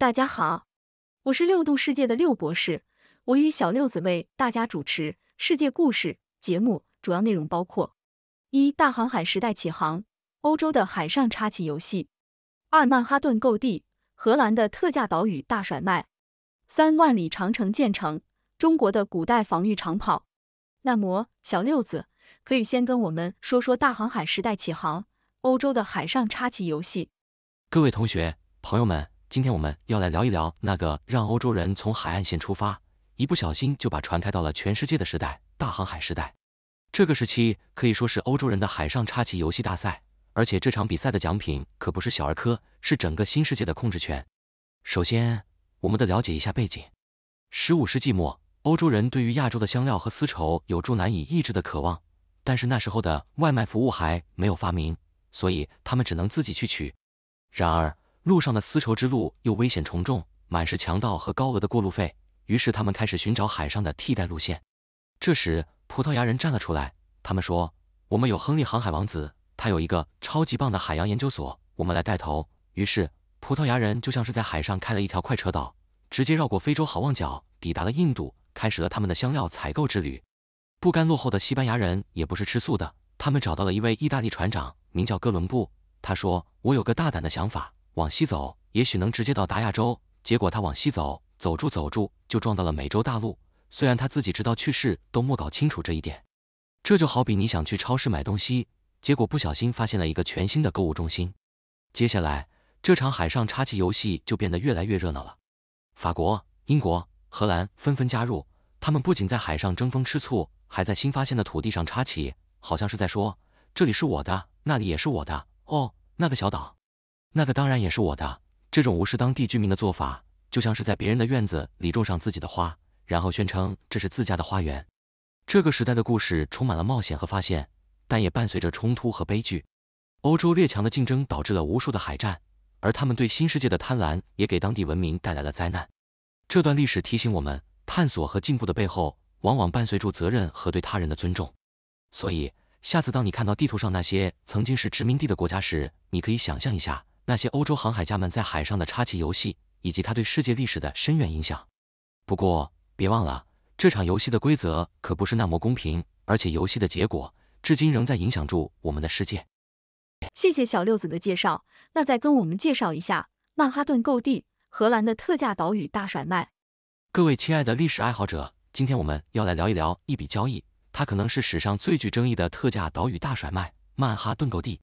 大家好，我是六度世界的六博士，我与小六子为大家主持世界故事节目，主要内容包括：一大航海时代起航，欧洲的海上插旗游戏；二曼哈顿购地，荷兰的特价岛屿大甩卖；三万里长城建成，中国的古代防御长跑。那么，小六子可以先跟我们说说大航海时代起航，欧洲的海上插旗游戏。各位同学、朋友们。今天我们要来聊一聊那个让欧洲人从海岸线出发，一不小心就把船开到了全世界的时代——大航海时代。这个时期可以说是欧洲人的海上插旗游戏大赛，而且这场比赛的奖品可不是小儿科，是整个新世界的控制权。首先，我们得了解一下背景。十五世纪末，欧洲人对于亚洲的香料和丝绸有着难以抑制的渴望，但是那时候的外卖服务还没有发明，所以他们只能自己去取。然而，路上的丝绸之路又危险重重，满是强盗和高额的过路费。于是他们开始寻找海上的替代路线。这时，葡萄牙人站了出来，他们说：“我们有亨利航海王子，他有一个超级棒的海洋研究所，我们来带头。”于是，葡萄牙人就像是在海上开了一条快车道，直接绕过非洲好望角，抵达了印度，开始了他们的香料采购之旅。不甘落后的西班牙人也不是吃素的，他们找到了一位意大利船长，名叫哥伦布。他说：“我有个大胆的想法。”往西走，也许能直接到达亚洲。结果他往西走，走住走住就撞到了美洲大陆。虽然他自己直到去世都没搞清楚这一点。这就好比你想去超市买东西，结果不小心发现了一个全新的购物中心。接下来这场海上插旗游戏就变得越来越热闹了。法国、英国、荷兰纷纷加入，他们不仅在海上争风吃醋，还在新发现的土地上插旗，好像是在说，这里是我的，那里也是我的。哦，那个小岛。那个当然也是我的。这种无视当地居民的做法，就像是在别人的院子里种上自己的花，然后宣称这是自家的花园。这个时代的故事充满了冒险和发现，但也伴随着冲突和悲剧。欧洲列强的竞争导致了无数的海战，而他们对新世界的贪婪也给当地文明带来了灾难。这段历史提醒我们，探索和进步的背后，往往伴随住责任和对他人的尊重。所以，下次当你看到地图上那些曾经是殖民地的国家时，你可以想象一下。那些欧洲航海家们在海上的插旗游戏，以及他对世界历史的深远影响。不过，别忘了这场游戏的规则可不是那么公平，而且游戏的结果至今仍在影响住我们的世界。谢谢小六子的介绍，那再跟我们介绍一下曼哈顿购地，荷兰的特价岛屿大甩卖。各位亲爱的历史爱好者，今天我们要来聊一聊一笔交易，它可能是史上最具争议的特价岛屿大甩卖——曼哈顿购地。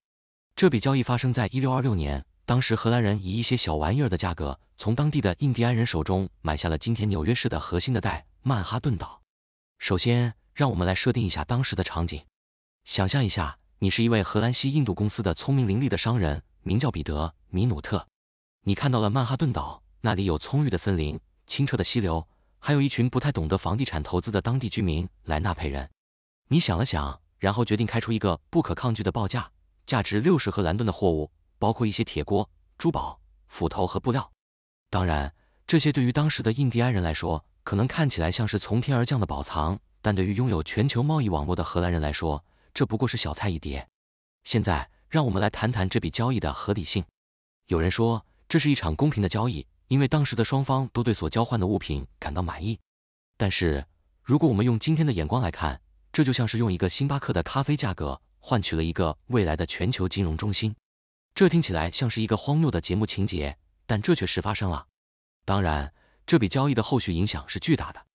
这笔交易发生在一六二六年。当时荷兰人以一些小玩意儿的价格，从当地的印第安人手中买下了今天纽约市的核心的带曼哈顿岛。首先，让我们来设定一下当时的场景，想象一下，你是一位荷兰西印度公司的聪明伶俐的商人，名叫彼得米努特。你看到了曼哈顿岛，那里有葱郁的森林、清澈的溪流，还有一群不太懂得房地产投资的当地居民——莱纳佩人。你想了想，然后决定开出一个不可抗拒的报价，价值六十荷兰盾的货物。包括一些铁锅、珠宝、斧头和布料。当然，这些对于当时的印第安人来说，可能看起来像是从天而降的宝藏，但对于拥有全球贸易网络的荷兰人来说，这不过是小菜一碟。现在，让我们来谈谈这笔交易的合理性。有人说，这是一场公平的交易，因为当时的双方都对所交换的物品感到满意。但是，如果我们用今天的眼光来看，这就像是用一个星巴克的咖啡价格换取了一个未来的全球金融中心。这听起来像是一个荒谬的节目情节，但这确实发生了。当然，这笔交易的后续影响是巨大的。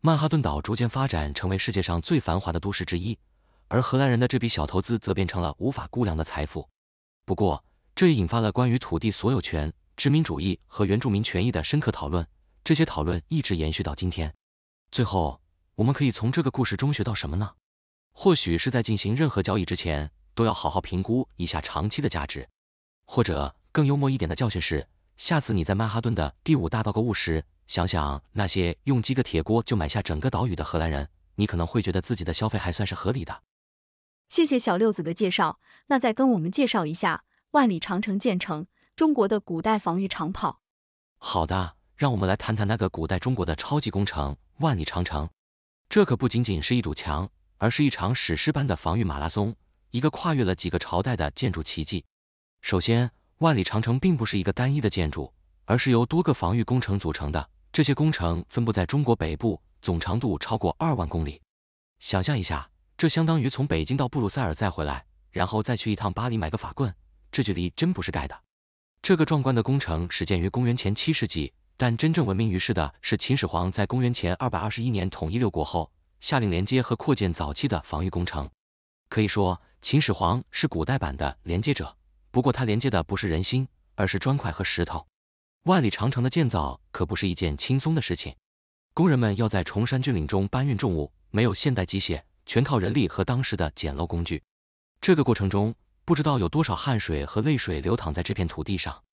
曼哈顿岛逐渐发展成为世界上最繁华的都市之一，而荷兰人的这笔小投资则变成了无法估量的财富。不过，这也引发了关于土地所有权、殖民主义和原住民权益的深刻讨论，这些讨论一直延续到今天。最后，我们可以从这个故事中学到什么呢？或许是在进行任何交易之前，都要好好评估一下长期的价值。或者更幽默一点的教训是，下次你在曼哈顿的第五大道购物时，想想那些用几个铁锅就买下整个岛屿的荷兰人，你可能会觉得自己的消费还算是合理的。谢谢小六子的介绍，那再跟我们介绍一下万里长城，建成中国的古代防御长跑。好的，让我们来谈谈那个古代中国的超级工程——万里长城。这可不仅仅是一堵墙，而是一场史诗般的防御马拉松，一个跨越了几个朝代的建筑奇迹。首先，万里长城并不是一个单一的建筑，而是由多个防御工程组成的。这些工程分布在中国北部，总长度超过二万公里。想象一下，这相当于从北京到布鲁塞尔再回来，然后再去一趟巴黎买个法棍，这距离真不是盖的。这个壮观的工程始建于公元前七世纪，但真正闻名于世的是秦始皇在公元前二百二十一年统一六国后，下令连接和扩建早期的防御工程。可以说，秦始皇是古代版的连接者。不过它连接的不是人心，而是砖块和石头。万里长城的建造可不是一件轻松的事情，工人们要在崇山峻岭中搬运重物，没有现代机械，全靠人力和当时的简陋工具。这个过程中，不知道有多少汗水和泪水流淌在这片土地上。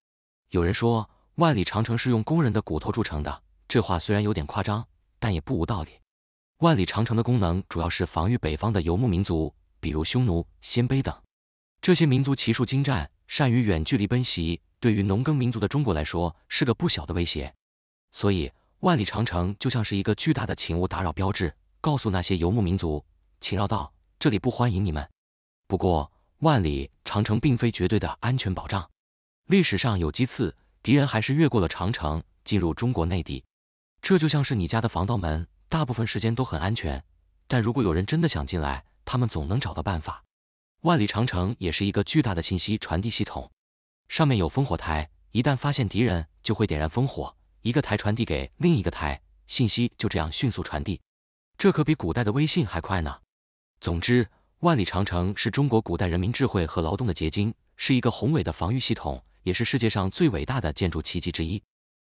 有人说万里长城是用工人的骨头铸成的，这话虽然有点夸张，但也不无道理。万里长城的功能主要是防御北方的游牧民族，比如匈奴、鲜卑等。这些民族骑术精湛，善于远距离奔袭，对于农耕民族的中国来说是个不小的威胁。所以，万里长城就像是一个巨大的“请勿打扰”标志，告诉那些游牧民族，请绕道，这里不欢迎你们。不过，万里长城并非绝对的安全保障，历史上有几次敌人还是越过了长城进入中国内地。这就像是你家的防盗门，大部分时间都很安全，但如果有人真的想进来，他们总能找到办法。万里长城也是一个巨大的信息传递系统，上面有烽火台，一旦发现敌人，就会点燃烽火，一个台传递给另一个台，信息就这样迅速传递，这可比古代的微信还快呢。总之，万里长城是中国古代人民智慧和劳动的结晶，是一个宏伟的防御系统，也是世界上最伟大的建筑奇迹之一。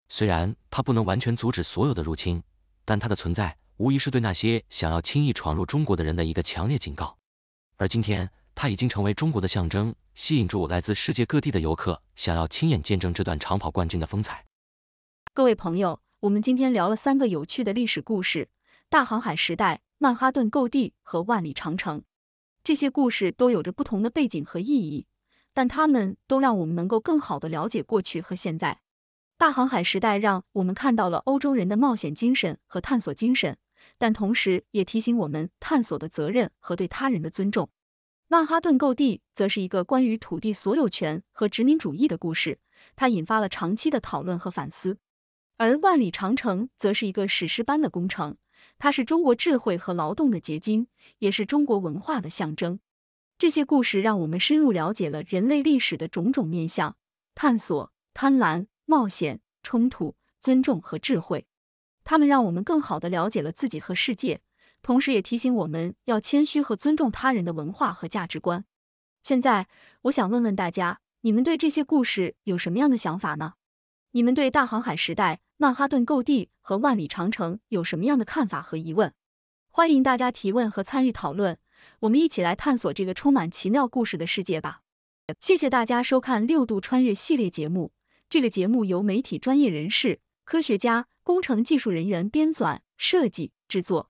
虽然它不能完全阻止所有的入侵，但它的存在无疑是对那些想要轻易闯入中国的人的一个强烈警告。而今天，它已经成为中国的象征，吸引住来自世界各地的游客，想要亲眼见证这段长跑冠军的风采。各位朋友，我们今天聊了三个有趣的历史故事：大航海时代、曼哈顿购地和万里长城。这些故事都有着不同的背景和意义，但它们都让我们能够更好的了解过去和现在。大航海时代让我们看到了欧洲人的冒险精神和探索精神，但同时也提醒我们探索的责任和对他人的尊重。曼哈顿购地则是一个关于土地所有权和殖民主义的故事，它引发了长期的讨论和反思；而万里长城则是一个史诗般的工程，它是中国智慧和劳动的结晶，也是中国文化的象征。这些故事让我们深入了解了人类历史的种种面向，探索、贪婪、冒险、冲突、尊重和智慧。它们让我们更好地了解了自己和世界。同时也提醒我们要谦虚和尊重他人的文化和价值观。现在，我想问问大家，你们对这些故事有什么样的想法呢？你们对大航海时代、曼哈顿购地和万里长城有什么样的看法和疑问？欢迎大家提问和参与讨论，我们一起来探索这个充满奇妙故事的世界吧。谢谢大家收看六度穿越系列节目。这个节目由媒体专业人士、科学家、工程技术人员编纂、设计、制作。